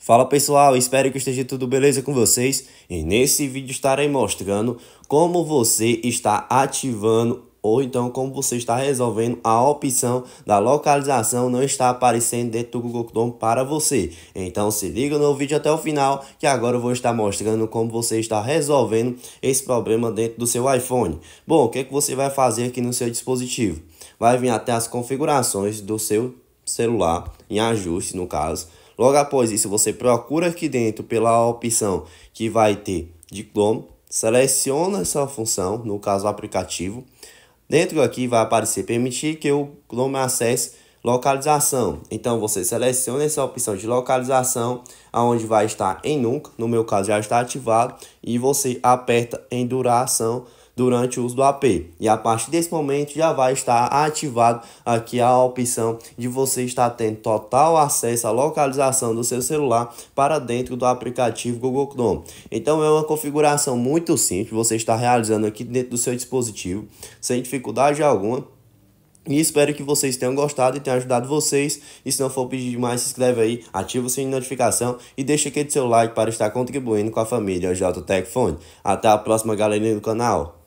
Fala pessoal, espero que esteja tudo beleza com vocês e nesse vídeo estarei mostrando como você está ativando ou então como você está resolvendo a opção da localização não está aparecendo dentro do Google Chrome para você. Então se liga no vídeo até o final que agora eu vou estar mostrando como você está resolvendo esse problema dentro do seu iPhone. Bom, o que, é que você vai fazer aqui no seu dispositivo? Vai vir até as configurações do seu celular, em ajuste no caso Logo após isso, você procura aqui dentro pela opção que vai ter diploma, seleciona essa função, no caso aplicativo. Dentro aqui vai aparecer permitir que o Chrome acesse localização. Então você seleciona essa opção de localização, aonde vai estar em nunca, no meu caso já está ativado, e você aperta em duração durante o uso do AP. E a partir desse momento já vai estar ativado aqui a opção de você estar tendo total acesso à localização do seu celular para dentro do aplicativo Google Chrome. Então é uma configuração muito simples, você está realizando aqui dentro do seu dispositivo, sem dificuldade alguma. E espero que vocês tenham gostado e tenha ajudado vocês. E se não for pedir demais, se inscreve aí, ativa o sininho de notificação e deixa aquele seu like para estar contribuindo com a família JTech Fone. Até a próxima, galerinha do canal.